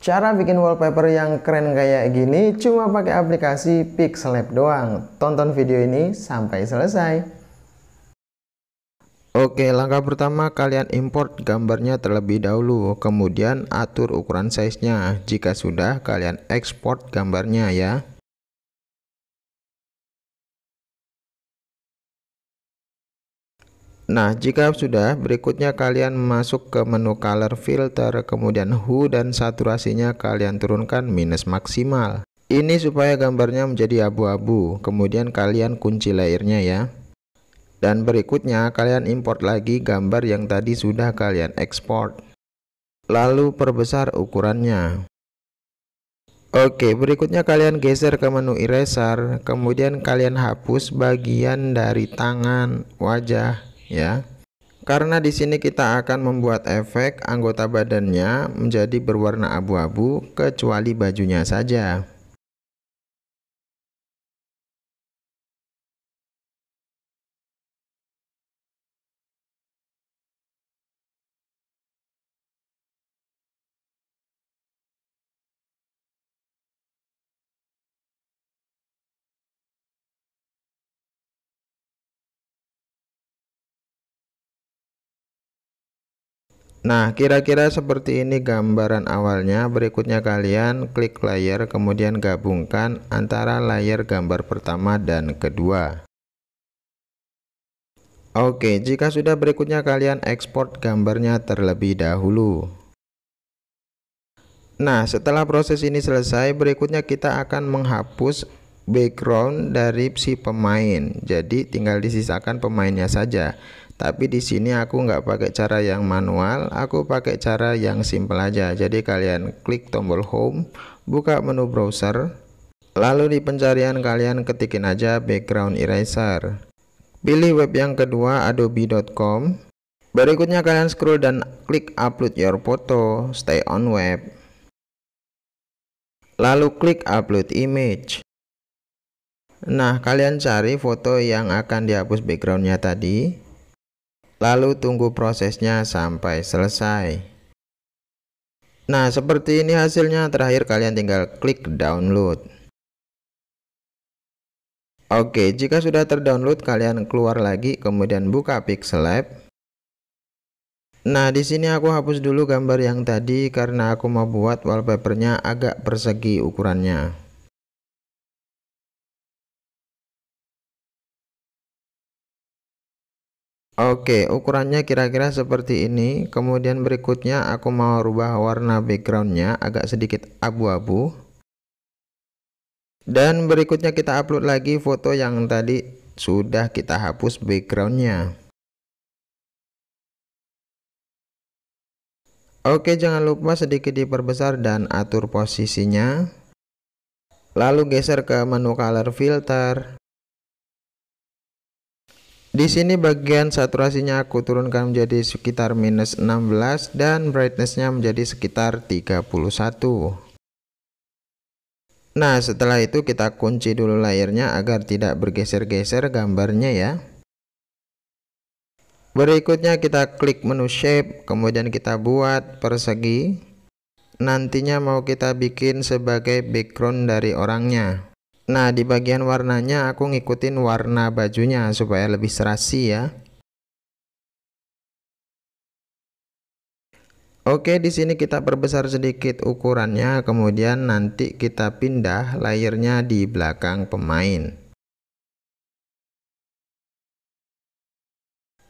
Cara bikin wallpaper yang keren kayak gini cuma pakai aplikasi Pixlab doang. Tonton video ini sampai selesai. Oke, langkah pertama kalian import gambarnya terlebih dahulu, kemudian atur ukuran size-nya. Jika sudah, kalian export gambarnya ya. Nah, jika sudah, berikutnya kalian masuk ke menu color filter, kemudian hue dan saturasinya kalian turunkan minus maksimal. Ini supaya gambarnya menjadi abu-abu, kemudian kalian kunci layernya ya. Dan berikutnya kalian import lagi gambar yang tadi sudah kalian export. Lalu perbesar ukurannya. Oke, berikutnya kalian geser ke menu eraser, kemudian kalian hapus bagian dari tangan, wajah, ya. Karena di sini kita akan membuat efek anggota badannya menjadi berwarna abu-abu kecuali bajunya saja. Nah, kira-kira seperti ini gambaran awalnya. Berikutnya kalian klik layer kemudian gabungkan antara layer gambar pertama dan kedua. Oke, jika sudah berikutnya kalian ekspor gambarnya terlebih dahulu. Nah, setelah proses ini selesai, berikutnya kita akan menghapus background dari si pemain. Jadi tinggal disisakan pemainnya saja tapi di sini aku nggak pakai cara yang manual aku pakai cara yang simple aja jadi kalian klik tombol home buka menu browser lalu di pencarian kalian ketikin aja background eraser pilih web yang kedua adobe.com berikutnya kalian scroll dan klik upload your photo stay on web lalu klik upload image nah kalian cari foto yang akan dihapus backgroundnya tadi lalu tunggu prosesnya sampai selesai nah seperti ini hasilnya terakhir kalian tinggal klik download Oke jika sudah terdownload kalian keluar lagi kemudian buka pixel lab Nah, di sini aku hapus dulu gambar yang tadi karena aku mau buat wallpapernya agak persegi ukurannya. Oke, ukurannya kira-kira seperti ini. Kemudian berikutnya aku mau rubah warna backgroundnya agak sedikit abu-abu. Dan berikutnya kita upload lagi foto yang tadi sudah kita hapus backgroundnya. Oke, jangan lupa sedikit diperbesar dan atur posisinya. Lalu geser ke menu color filter. Di sini bagian saturasinya aku turunkan menjadi sekitar minus 16 dan brightnessnya menjadi sekitar 31. Nah setelah itu kita kunci dulu layarnya agar tidak bergeser-geser gambarnya ya. Berikutnya kita klik menu shape kemudian kita buat persegi. Nantinya mau kita bikin sebagai background dari orangnya. Nah di bagian warnanya aku ngikutin warna bajunya supaya lebih serasi ya Oke, di sini kita perbesar sedikit ukurannya, kemudian nanti kita pindah layernya di belakang pemain.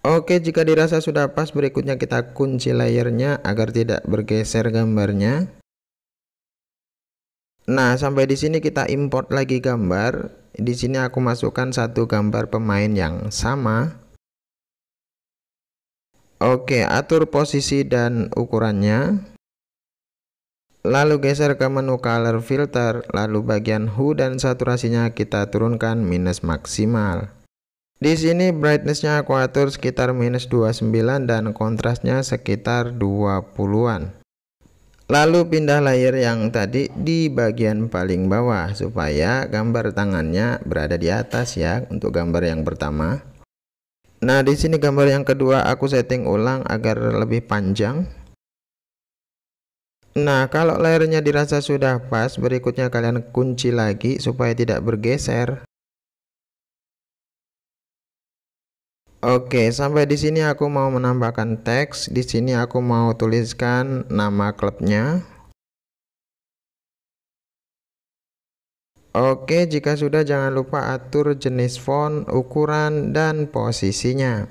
Oke, jika dirasa sudah pas, berikutnya kita kunci layernya agar tidak bergeser gambarnya. Nah, sampai di sini kita import lagi gambar. Di sini aku masukkan satu gambar pemain yang sama. Oke, atur posisi dan ukurannya. Lalu geser ke menu color filter, lalu bagian hue dan saturasinya kita turunkan minus maksimal. Di sini brightnessnya aku atur sekitar minus 29 dan kontrasnya sekitar 20-an. Lalu pindah layer yang tadi di bagian paling bawah supaya gambar tangannya berada di atas ya untuk gambar yang pertama. Nah, di sini gambar yang kedua aku setting ulang agar lebih panjang. Nah, kalau layarnya dirasa sudah pas, berikutnya kalian kunci lagi supaya tidak bergeser. Oke, sampai di sini aku mau menambahkan teks. Di sini aku mau tuliskan nama klubnya. Oke, jika sudah jangan lupa atur jenis font, ukuran, dan posisinya.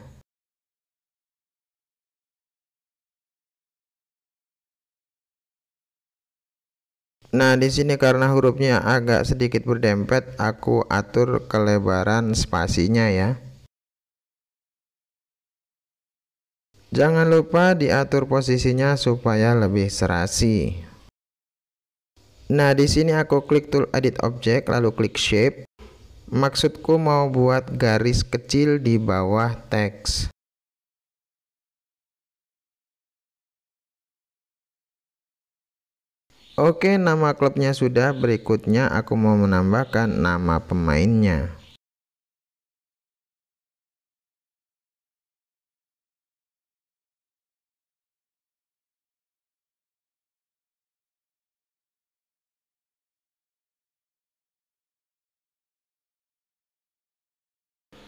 Nah, di sini karena hurufnya agak sedikit berdempet, aku atur kelebaran spasinya ya. Jangan lupa diatur posisinya supaya lebih serasi. Nah, di sini aku klik tool edit object lalu klik shape. Maksudku mau buat garis kecil di bawah teks. Oke, nama klubnya sudah. Berikutnya aku mau menambahkan nama pemainnya.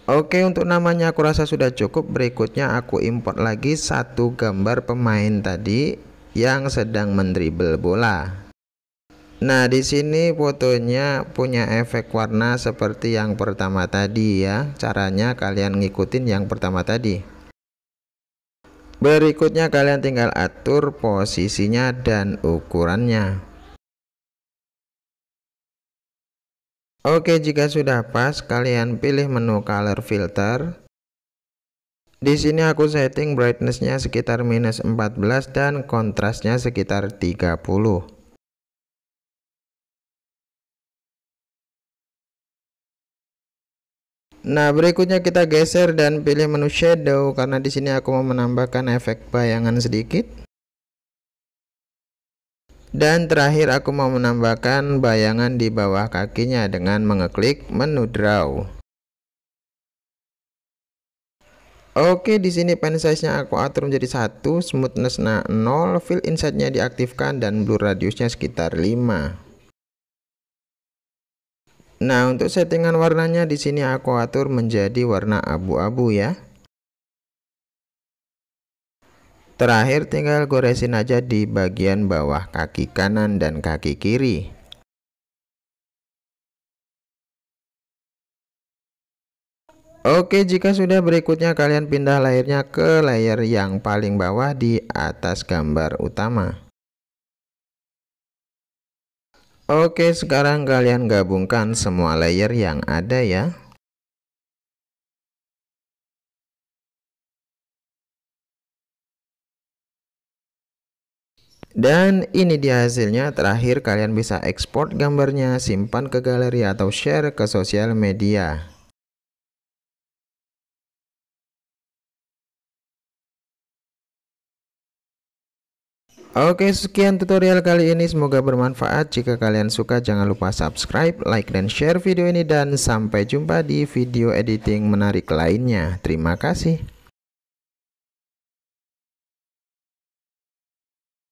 Oke untuk namanya aku rasa sudah cukup berikutnya aku import lagi satu gambar pemain tadi yang sedang mendribel bola Nah di sini fotonya punya efek warna seperti yang pertama tadi ya caranya kalian ngikutin yang pertama tadi Berikutnya kalian tinggal atur posisinya dan ukurannya Oke, jika sudah pas, kalian pilih menu color filter. Di sini aku setting brightnessnya sekitar minus 14 dan kontrasnya sekitar 30. Nah, berikutnya kita geser dan pilih menu shadow karena di sini aku mau menambahkan efek bayangan sedikit. Dan terakhir aku mau menambahkan bayangan di bawah kakinya dengan mengeklik menu draw. Oke, di sini pen size-nya aku atur menjadi 1, smoothness nya 0, fill inside nya diaktifkan dan blur radius nya sekitar 5. Nah, untuk settingan warnanya di sini aku atur menjadi warna abu-abu ya. Terakhir tinggal goresin aja di bagian bawah kaki kanan dan kaki kiri. Oke jika sudah berikutnya kalian pindah layarnya ke layer yang paling bawah di atas gambar utama Oke sekarang kalian gabungkan semua layer yang ada ya Dan ini dia hasilnya, terakhir kalian bisa ekspor gambarnya, simpan ke galeri atau share ke sosial media. Oke sekian tutorial kali ini semoga bermanfaat jika kalian suka jangan lupa subscribe like dan share video ini dan sampai jumpa di video editing menarik lainnya terima kasih